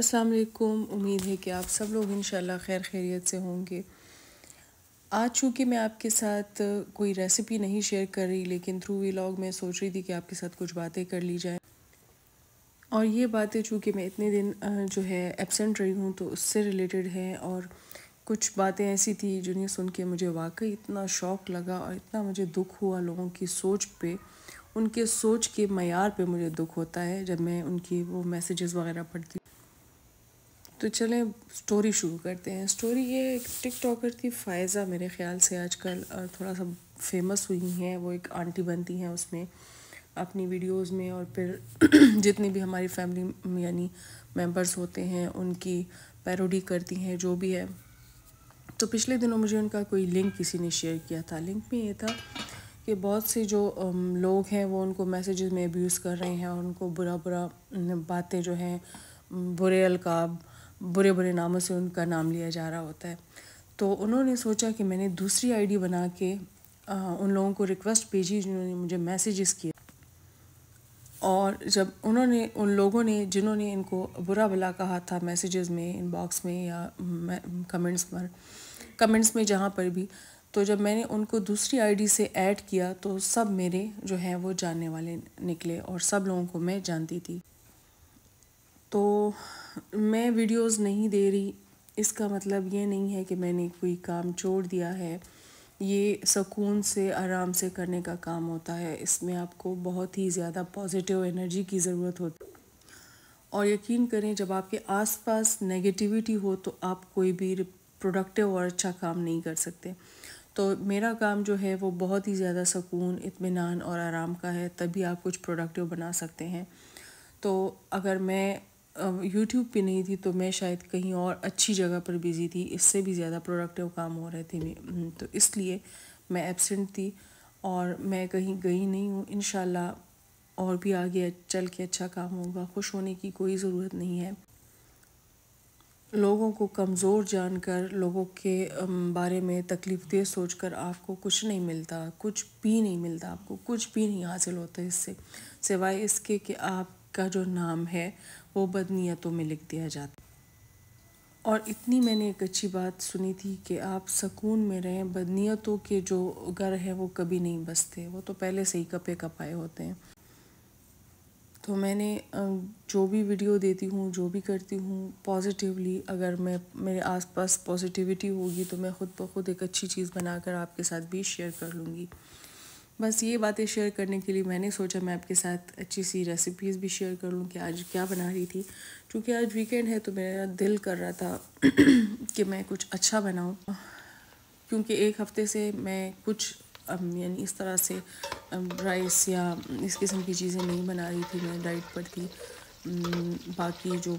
अस्सलाम वालेकुम उम्मीद है कि आप सब लोग इन खैर खैरियत से होंगे आज चूँकि मैं आपके साथ कोई रेसिपी नहीं शेयर कर रही लेकिन थ्रू व्लॉग मैं सोच रही थी कि आपके साथ कुछ बातें कर ली जाए और ये बातें चूँकि मैं इतने दिन जो है एबसेंट रही हूँ तो उससे रिलेटेड हैं और कुछ बातें ऐसी थी जिन्हें सुन के मुझे वाकई इतना शौक लगा और इतना मुझे दुख हुआ लोगों की सोच पर उनके सोच के मैार पर मुझे दुख होता है जब मैं उनकी वो मैसेजेस वगैरह पढ़ती तो चलें स्टोरी शुरू करते हैं स्टोरी ये एक टिक टॉकर थी फ़ायज़ा मेरे ख्याल से आजकल और थोड़ा सा फेमस हुई हैं वो एक आंटी बनती हैं उसमें अपनी वीडियोस में और फिर जितनी भी हमारी फैमिली यानी मेंबर्स होते हैं उनकी पैरोडी करती हैं जो भी है तो पिछले दिनों मुझे उनका कोई लिंक किसी ने शेयर किया था लिंक में ये था कि बहुत से जो लोग हैं वो उनको मैसेजेस में अब्यूज़ कर रहे हैं और उनको बुरा बुरा बातें जो हैं बुरे अलकाब बुरे बुरे नामों से उनका नाम लिया जा रहा होता है तो उन्होंने सोचा कि मैंने दूसरी आईडी बना के आ, उन लोगों को रिक्वेस्ट भेजी जिन्होंने मुझे मैसेजेस किए और जब उन्होंने उन लोगों ने जिन्होंने इनको बुरा भला कहा था मैसेजेस में इनबॉक्स में या कमेंट्स पर कमेंट्स में जहाँ पर भी तो जब मैंने उनको दूसरी आईडी से ऐड किया तो सब मेरे जो हैं वो जानने वाले निकले और सब लोगों को मैं जानती थी तो मैं वीडियोस नहीं दे रही इसका मतलब ये नहीं है कि मैंने कोई काम छोड़ दिया है ये सुकून से आराम से करने का काम होता है इसमें आपको बहुत ही ज़्यादा पॉजिटिव एनर्जी की ज़रूरत होती और यकीन करें जब आपके आसपास नेगेटिविटी हो तो आप कोई भी प्रोडक्टिव और अच्छा काम नहीं कर सकते तो मेरा काम जो है वो बहुत ही ज़्यादा सुकून इत्मीनान और आराम का है तभी आप कुछ प्रोडक्टिव बना सकते हैं तो अगर मैं यूट्यूब पे नहीं थी तो मैं शायद कहीं और अच्छी जगह पर बिज़ी थी इससे भी ज़्यादा प्रोडक्टिव काम हो रहे थे हम्म, तो इसलिए मैं एबसेंट थी और मैं कहीं गई नहीं हूँ इन और भी आगे चल के अच्छा काम होगा खुश होने की कोई ज़रूरत नहीं है लोगों को कमज़ोर जानकर लोगों के बारे में तकलीफ दे सोच कर आपको कुछ नहीं मिलता कुछ भी नहीं मिलता आपको कुछ भी नहीं हासिल होता इससे सिवाय इसके कि आपका जो नाम है वो बदनीतों में लिख दिया जाता और इतनी मैंने एक अच्छी बात सुनी थी कि आप सकून में रहें बदनीयतों के जो घर हैं वो कभी नहीं बसते वो तो पहले से ही कपे कपाए होते हैं तो मैंने जो भी वीडियो देती हूँ जो भी करती हूँ पॉजिटिवली अगर मैं मेरे आसपास पॉजिटिविटी होगी तो मैं ख़ुद ब खुद एक अच्छी चीज़ बनाकर आपके साथ भी शेयर कर लूँगी बस ये बातें शेयर करने के लिए मैंने सोचा मैं आपके साथ अच्छी सी रेसिपीज़ भी शेयर कर लूँ कि आज क्या बना रही थी क्योंकि आज वीकेंड है तो मेरा दिल कर रहा था कि मैं कुछ अच्छा बनाऊँ क्योंकि एक हफ्ते से मैं कुछ यानी इस तरह से राइस या इस किस्म की चीज़ें नहीं बना रही थी मैं डाइट पर थी बाकी जो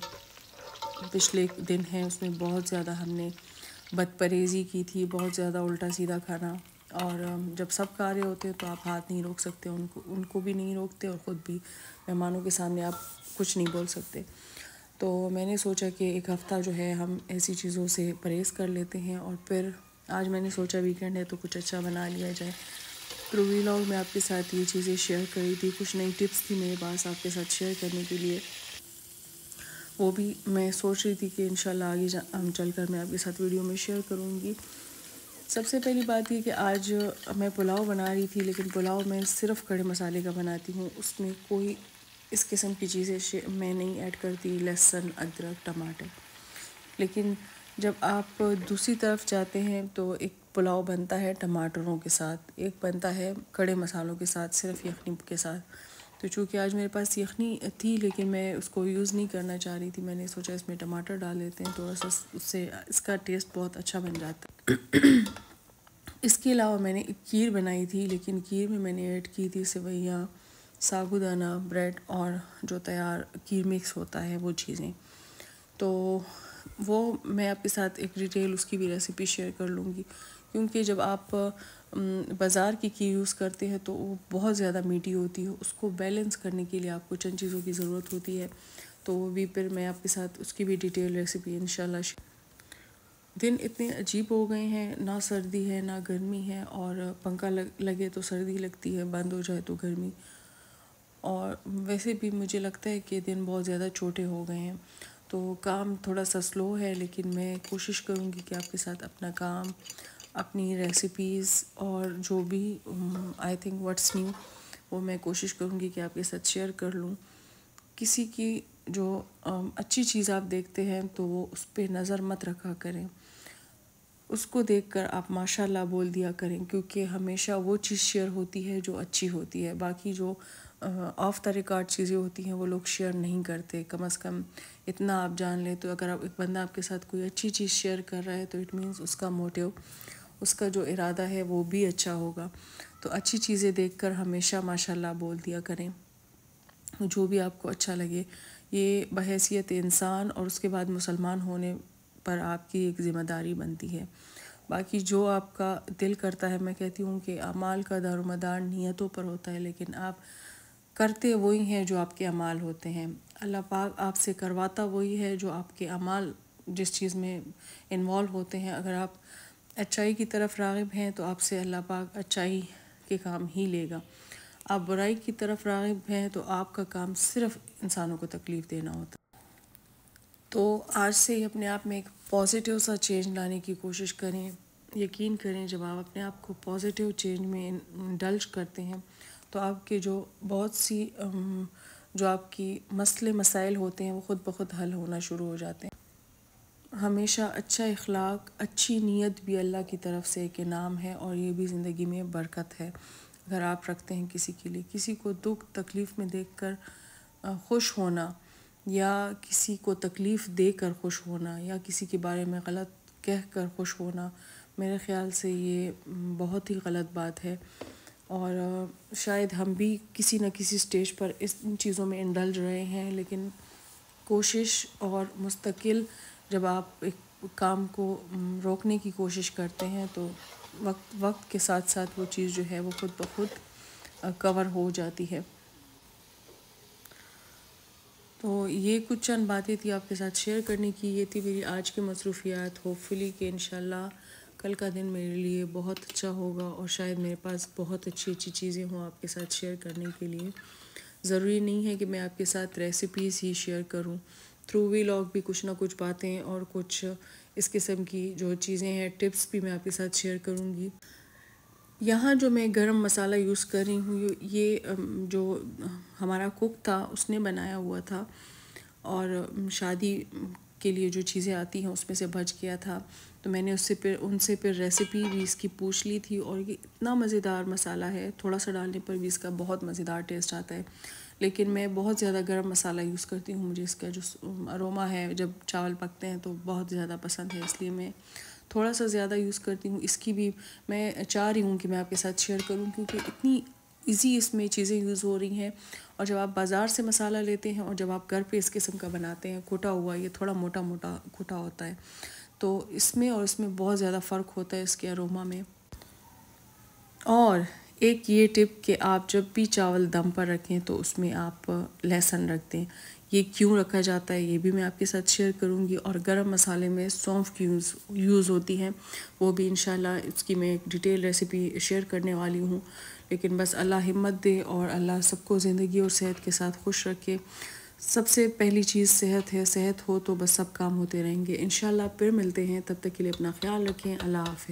पिछले दिन हैं उसमें बहुत ज़्यादा हमने बदपरहेज़ी की थी बहुत ज़्यादा उल्टा सीधा खाना और जब सब कार्य होते हैं तो आप हाथ नहीं रोक सकते उनको उनको भी नहीं रोकते और ख़ुद भी मेहमानों के सामने आप कुछ नहीं बोल सकते तो मैंने सोचा कि एक हफ़्ता जो है हम ऐसी चीज़ों से परहेज़ कर लेते हैं और फिर आज मैंने सोचा वीकेंड है तो कुछ अच्छा बना लिया जाए तो व्लॉग में आपके साथ ये चीज़ें शेयर करी थी कुछ नई टिप्स थी मेरे पास आपके साथ शेयर करने के लिए वो भी मैं सोच रही थी कि इन आगे जा, चल कर मैं आपके साथ वीडियो में शेयर करूँगी सबसे पहली बात ये कि आज मैं पुलाव बना रही थी लेकिन पुलाव मैं सिर्फ कड़े मसाले का बनाती हूँ उसमें कोई इस किस्म की चीज़ें मैं नहीं ऐड करती लहसुन अदरक टमाटर लेकिन जब आप दूसरी तरफ जाते हैं तो एक पुलाव बनता है टमाटरों के साथ एक बनता है कड़े मसालों के साथ सिर्फ यखनी के साथ तो चूँकि आज मेरे पास यखनी थी लेकिन मैं उसको यूज़ नहीं करना चाह रही थी मैंने सोचा इसमें टमाटर डाल लेते हैं थोड़ा सा उससे इसका टेस्ट बहुत अच्छा बन जाता इसके अलावा मैंने खीर बनाई थी लेकिन खीर में मैंने ऐड की थी सेवैयाँ साबुदाना ब्रेड और जो तैयार खीर मिक्स होता है वो चीज़ें तो वो मैं आपके साथ एक डिटेल उसकी भी रेसिपी शेयर कर लूँगी क्योंकि जब आप बाज़ार की की यूज़ करते हैं तो वो बहुत ज़्यादा मीठी होती है उसको बैलेंस करने के लिए आपको चंद चीज़ों की ज़रूरत होती है तो वो भी फिर मैं आपके साथ उसकी भी डिटेल रेसिपी इन दिन इतने अजीब हो गए हैं ना सर्दी है ना गर्मी है और पंखा लग, लगे तो सर्दी लगती है बंद हो जाए तो गर्मी और वैसे भी मुझे लगता है कि दिन बहुत ज़्यादा छोटे हो गए हैं तो काम थोड़ा सा स्लो है लेकिन मैं कोशिश करूँगी कि आपके साथ अपना काम अपनी रेसिपीज़ और जो भी आई थिंक व्हाट्स न्यू वो मैं कोशिश करूँगी कि आपके साथ शेयर कर लूँ किसी की जो um, अच्छी चीज़ आप देखते हैं तो वो उस पर नज़र मत रखा करें उसको देखकर आप माशाल्लाह बोल दिया करें क्योंकि हमेशा वो चीज़ शेयर होती है जो अच्छी होती है बाकी जो ऑफ द रिकॉर्ड चीज़ें होती हैं वो लोग शेयर नहीं करते कम अज़ कम इतना आप जान लें तो अगर आप एक बंदा आपके साथ कोई अच्छी चीज़ शेयर कर रहा है तो इट मीन्स उसका मोटिव उसका जो इरादा है वो भी अच्छा होगा तो अच्छी चीज़ें देखकर हमेशा माशाल्लाह बोल दिया करें जो भी आपको अच्छा लगे ये बहसीत इंसान और उसके बाद मुसलमान होने पर आपकी एक ज़िम्मेदारी बनती है बाकी जो आपका दिल करता है मैं कहती हूँ कि अमाल का दारदार नीयतों पर होता है लेकिन आप करते वही हैं जो आपके अमाल होते हैं अल्लाह पाक आपसे करवाता वही है जो आपके अमाल जिस चीज़ में इन्वॉल्व होते हैं अगर आप अच्छाई की तरफ रागब हैं तो आपसे अल्लाह पाक अच्छाई के काम ही लेगा आप बुराई की तरफ रागब हैं तो आपका काम सिर्फ इंसानों को तकलीफ़ देना होता तो आज से ही अपने आप में एक पॉजिटिव सा चेंज लाने की कोशिश करें यकीन करें जब आप अपने आप को पॉजिटिव चेंज में डल्ज करते हैं तो आपके जो बहुत सी जो आपकी मसले मसाइल होते हैं वो ख़ुद ब खुद हल होना शुरू हो जाते हैं हमेशा अच्छा इखलाक अच्छी नीयत भी अल्लाह की तरफ से एक इनाम है और ये भी ज़िंदगी में बरकत है अगर आप रखते हैं किसी के लिए किसी को दुख तकलीफ़ में देख कर खुश होना या किसी को तकलीफ़ दे कर खुश होना या किसी के बारे में गलत कह कर खुश होना मेरे ख़्याल से ये बहुत ही गलत बात है और शायद हम भी किसी न किसी स्टेज पर इस चीज़ों में इंडल्ज रहे हैं लेकिन कोशिश और मुस्तकिल जब आप एक काम को रोकने की कोशिश करते हैं तो वक्त वक्त के साथ साथ वो चीज़ जो है वो खुद ब खुद कवर हो जाती है तो ये कुछ चंद बातें थी आपके साथ शेयर करने की ये थी मेरी आज की मसरूफियात होपफुली कि इन कल का दिन मेरे लिए बहुत अच्छा होगा और शायद मेरे पास बहुत अच्छी अच्छी चीज़ें हों आपके साथ शेयर करने के लिए ज़रूरी नहीं है कि मैं आपके साथ रेसिपीज़ ही शेयर करूं थ्रू वी लॉग भी कुछ ना कुछ बातें और कुछ इस किस्म की जो चीज़ें हैं टिप्स भी मैं आपके साथ शेयर करूँगी यहाँ जो मैं गरम मसाला यूज़ कर रही हूँ ये जो हमारा कुक था उसने बनाया हुआ था और शादी के लिए जो चीज़ें आती हैं उसमें से भज गया था तो मैंने उससे फिर उनसे फिर रेसिपी भी इसकी पूछ ली थी और ये इतना मज़ेदार मसाला है थोड़ा सा डालने पर भी इसका बहुत मज़ेदार टेस्ट आता है लेकिन मैं बहुत ज़्यादा गर्म मसाला यूज़ करती हूँ मुझे इसका जो अरोमा है जब चावल पकते हैं तो बहुत ज़्यादा पसंद है इसलिए मैं थोड़ा सा ज़्यादा यूज़ करती हूँ इसकी भी मैं चाह रही हूँ कि मैं आपके साथ शेयर करूँ क्योंकि इतनी इजी इसमें चीज़ें यूज़ हो रही हैं और जब आप बाज़ार से मसाला लेते हैं और जब आप घर पे इस किस्म का बनाते हैं कोटा हुआ ये थोड़ा मोटा मोटा कोटा होता है तो इसमें और इसमें बहुत ज़्यादा फ़र्क होता है इसके अरोमा में और एक ये टिप कि आप जब भी चावल दम पर रखें तो उसमें आप लहसुन रख दें ये क्यों रखा जाता है ये भी मैं आपके साथ शेयर करूंगी और गरम मसाले में सौंफ की यूज़ होती है वो भी इन इसकी मैं एक डिटेल रेसिपी शेयर करने वाली हूँ लेकिन बस अल्लाह हिम्मत दे और अल्लाह सबको ज़िंदगी और सेहत के साथ खुश रखे सबसे पहली चीज़ सेहत है सेहत हो तो बस सब काम होते रहेंगे इन फिर मिलते हैं तब तक के लिए अपना ख्याल रखें अल्लाह हाफि